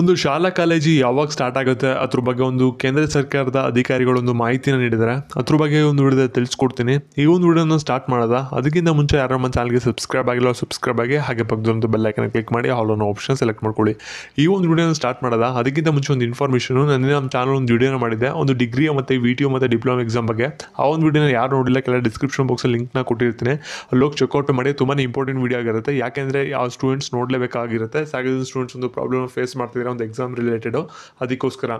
ಒಂದು ಶಾಲಾ ಕಾಲೇಜು ಯಾವಾಗ ಸ್ಟಾರ್ಟ್ ಆಗುತ್ತೆ ಅದ್ರ ಬಗ್ಗೆ ಒಂದು ಕೇಂದ್ರ ಸರ್ಕಾರದ ಅಧಿಕಾರಿಗಳು ಒಂದು ಮಾಹಿತಿನ ನೀಡಿದ್ದಾರೆ ಅದ್ರ ಬಗ್ಗೆ ಒಂದು ವಿಡಿಯೋ ತಿಳಿಸ್ಕೊಡ್ತೀನಿ ಈ ಒಂದು ವಿಡಿಯೋನ ಸ್ಟಾರ್ಟ್ ಮಾಡೋದ ಅದಕ್ಕಿಂತ ಮುಂಚೆ ಯಾರು ನಮ್ಮ ಚಾನಲ್ಗೆ ಸಬ್ಸ್ಕ್ರೈಬ್ ಆಗಿಲ್ಲ ಸಬ್ಸ್ಕ್ರೈಬ್ ಆಗಿ ಹಾಗೆ ಪಕ್ಕದೊಂದು ಬೆಲ್ಲೈಕನ್ ಕ್ಲಿಕ್ ಮಾಡಿ ಅನ್ನೋ ಆಪ್ಷನ್ ಸೆಲೆಕ್ಟ್ ಮಾಡ್ಕೊಳ್ಳಿ ಈ ಒಂದು ವಿಡಿಯೋನ ಸ್ಟಾರ್ಟ್ ಮಾಡೋದ ಅದಕ್ಕಿಂತ ಮುಂಚೆ ಒಂದು ಇನ್ಫಾರ್ಮೇಷನ್ ನನ್ನ ನಮ್ಮ ಚಾನಲ್ ಒಂದು ವಿಡಿಯೋನ ಮಾಡಿದೆ ಒಂದು ಡಿಗ್ರಿ ಮತ್ತು ವಿ ಟಿ ಮತ್ತು ಡಿಪ್ಲೊಮಾ ಎಕ್ಸಾಮ್ ಬಗ್ಗೆ ಆ ಒಂದು ವಿಡಿಯೋನ ಯಾರು ನೋಡಿಲ್ಲ ಕೆಲ ಡಿಸ್ಕ್ರಿಪ್ಷನ್ ಬಾಕ್ಸ್ ಲಿಂಕ್ ನ ಕೊಟ್ಟಿರ್ತೀನಿ ಅಲ್ಲೋಗಿ ಚೆಕ್ಔಟ್ ಮಾಡಿ ತುಂಬಾ ಇಂಪಾರ್ಟೆಂಟ್ ವಿಡಿಯೋ ಆಗಿರುತ್ತೆ ಯಾಕೆಂದ್ರೆ ಯಾವ ಸ್ಟೂಡೆಂಟ್ಸ್ ನೋಡಲೇಬೇಕಾಗಿರುತ್ತೆ ಸಾಗಿದ ಸ್ಟೂಡೆಂಟ್ಸ್ ಒಂದು ಪ್ರಾಬ್ಲಮ್ ಫೇಸ್ ಮಾಡ್ತೀವಿ ಒಂದು ಎಕ್ಸಾಮ್ ರಿಲೇಟೆಡು ಅದಕ್ಕೋಸ್ಕರ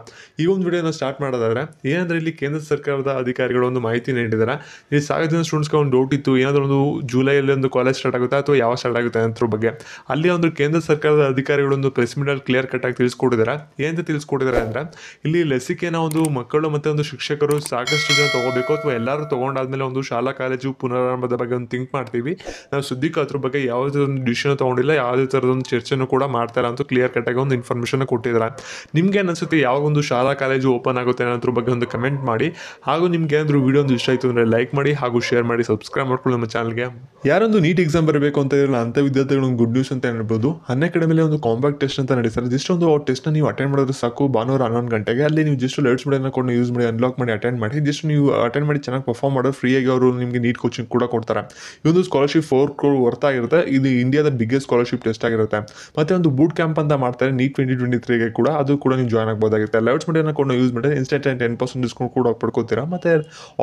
ಈ ಒಂದು ವಿಡಿಯೋನ ಸ್ಟಾರ್ಟ್ ಮಾಡೋದಾದ್ರೆ ಏನಂದರೆ ಇಲ್ಲಿ ಕೇಂದ್ರ ಸರ್ಕಾರದ ಅಧಿಕಾರಿಗಳು ಒಂದು ಮಾಹಿತಿ ನೀಡಿದ್ದಾರೆ ಇಲ್ಲಿ ಸಾವಿರ ಜನ ಸ್ಟೂಡೆಂಟ್ಸ್ಗೆ ಒಂದು ಡೌಟ್ ಇತ್ತು ಏನಾದರೂ ಒಂದು ಜುಲೈಯಲ್ಲಿ ಒಂದು ಕಾಲೇಜ್ ಸ್ಟಾರ್ಟ್ ಆಗುತ್ತಾ ಅಥವಾ ಯಾವ ಸ್ಟಾರ್ಟ್ ಆಗುತ್ತೆ ಅನ್ನೋದ್ರ ಬಗ್ಗೆ ಅಲ್ಲಿ ಒಂದು ಕೇಂದ್ರ ಸರ್ಕಾರದ ಒಂದು ಪ್ರೆಸ್ ಕ್ಲಿಯರ್ ಆಗಿ ತಿಳಿಸ್ಕೊಟ್ಟಿದ್ದಾರೆ ಏನಂತ ತಿಳಿಸ್ಕೊಟ್ಟಿದ್ದಾರೆ ಅಂದರೆ ಇಲ್ಲಿ ಲಸಿಕೆನ ಒಂದು ಮಕ್ಕಳು ಮತ್ತು ಒಂದು ಶಿಕ್ಷಕರು ಸಾಕಷ್ಟು ಜನ ತೊಗೋಬೇಕು ಅಥವಾ ಎಲ್ಲರೂ ತೊಗೊಂಡಾದ್ಮೇಲೆ ಒಂದು ಶಾಲಾ ಕಾಲೇಜು ಪುನರಾರಂಭದ ಬಗ್ಗೆ ಒಂದು ಥಿಂಕ್ ಮಾಡ್ತೀವಿ ನಾವು ಸುದ್ದಿ ಅದ್ರ ಬಗ್ಗೆ ಯಾವುದೇ ಒಂದು ಡಿಸಿಷನ್ ತೊಗೊಂಡಿಲ್ಲ ಯಾವುದೇ ಥರದ ಒಂದು ಚರ್ಚೆನೂ ಕೂಡ ಮಾಡ್ತಾರೆ ಅಂತ ಕ್ಲಿಯರ್ ಕಟ್ಟಾಗಿ ಒಂದು ಇನ್ಫಾರ್ಮೇಷನ್ ಇನ್ಫಾರ್ಮೇಷನ್ ಕೊಟ್ಟಿದ್ದಾರೆ ನಿಮ್ಗೆ ಅನಿಸುತ್ತೆ ಯಾವೊಂದು ಶಾಲಾ ಕಾಲೇಜು ಓಪನ್ ಆಗುತ್ತೆ ಅನ್ನೋದ್ರ ಬಗ್ಗೆ ಒಂದು ಕಮೆಂಟ್ ಮಾಡಿ ಹಾಗೂ ನಿಮ್ಗೆ ಏನಾದರೂ ವಿಡಿಯೋ ಒಂದು ಇಷ್ಟ ಆಯ್ತು ಅಂದ್ರೆ ಲೈಕ್ ಮಾಡಿ ಹಾಗೂ ಶೇರ್ ಮಾಡಿ ಸಬ್ಸ್ಕ್ರೈಬ್ ಮಾಡ್ಕೊಳ್ಳಿ ನಮ್ಮ ಚಾನಲ್ಗೆ ಯಾರೊಂದು ನೀಟ್ ಎಕ್ಸಾಮ್ ಬರಬೇಕು ಅಂತ ಇರಲ್ಲ ಅಂಥ ವಿದ್ಯಾರ್ಥಿಗಳು ಗುಡ್ ನ್ಯೂಸ್ ಅಂತ ಹೇಳ್ಬೋದು ಹನ್ನೆ ಕಡೆ ಮೇಲೆ ಒಂದು ಕಾಂಪ್ಯಾಕ್ಟ್ ಟೆಸ್ಟ್ ಅಂತ ನಡೆಸ್ತಾರೆ ಜಸ್ಟ್ ಒಂದು ಟೆಸ್ಟ್ನ ನೀವು ಅಟೆಂಡ್ ಮಾಡಿದ್ರೆ ಸಾಕು ಭಾನುವಾರ ಹನ್ನೊಂದು ಗಂಟೆಗೆ ಅಲ್ಲಿ ನೀವು ಜಸ್ಟ್ ಲೈಟ್ಸ್ ಬಿಡೋದನ್ನ ಕೊಂಡು ಯೂಸ್ ಮಾಡಿ ಅನ್ಲಾಕ್ ಮಾಡಿ ಅಟೆಂಡ್ ಮಾಡಿ ಜಸ್ಟ್ ನೀವು ಅಟೆಂಡ್ ಮಾಡಿ ಚೆನ್ನಾಗಿ ಪರ್ಫಾರ್ಮ್ ಮಾಡೋದು ಫ್ರೀಯಾಗಿ ಅವರು ನಿಮಗೆ ನೀಟ್ ಕೋಚಿಂಗ್ ಕೂಡ ಕೊಡ್ತಾರೆ ಇದೊಂದು ಸ್ಕಾಲರ್ಶಿಪ್ ಫೋರ್ ಕ್ರೋಡ್ ವರ್ತಾಗಿರುತ್ತೆ ಆಗಿರುತ್ತೆ ಇದು ಇಂಡಿಯಾದ ಬಿಗ್ಗೆಸ್ಟ್ ಸ್ಕಾಲರ್ಶಿಪ್ ಟೆಸ್ಟ್ ಆಗಿರುತ್ತೆ ಮತ್ತೆ ಒಂದು ಬೂಟ್ ಕ್ಯಾಂಪ್ ಅಂತ ಮಾಡ್ತಾರೆ ನೀಟ್ ಟ್ವೆಂಟಿ ಟ್ವೆಂಟಿ ತ್ರೀಗೆ ಕೂಡ ಅದು ಕೂಡ ನೀವು ಜಾಯ್ನ್ ಆಗ್ಬೋದಾಗುತ್ತೆ ಲೆವೆಲ್ಸ್ ಮೀಡಿಯಾನ ಕೂಡ ಯೂಸ್ ಮಾಡಿದ್ರೆ instant and ten percent discount ಕೂಡ ಪಡ್ಕೋತೀರಾ ಮತ್ತೆ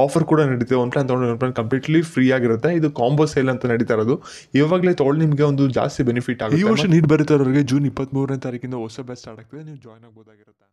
ಆಫರ್ ಕೂಡ ನಡೀತಿದೆ ಒನ್ ಪ್ಲಾನ್ ತೊಗೊಂಡು ಒನ್ ಪ್ಲಾನ್ ಕಂಪ್ಲೀಟ್ಲಿ ಫ್ರೀ ಆಗಿರುತ್ತೆ ಇದು ಕಾಂಬೋ ಸೇಲ್ ಅಂತ ನಡೀತಾ ಇರೋದು ಇವಾಗಲೇ ತೊಗೊಂಡು ನಿಮಗೆ ಒಂದು ಜಾಸ್ತಿ ಬೆನಿಫಿಟ್ ಆಗುತ್ತೆ ಈ ವರ್ಷ ನೀಡ್ ಬರೀತಾರೋರಿಗೆ ಜೂನ್ ಇಪ್ಪತ್ತ್ಮೂರನೇ ತಾರೀಕಿಂದ ಹೊಸ ಬ್ಯಾಚ್ ಸ್ಟಾರ್ಟ್ ಆಗ್ತದೆ ನೀವು ಜಾಯ್ನ್ ಆಗ್ಬೋದಾಗಿರುತ್ತೆ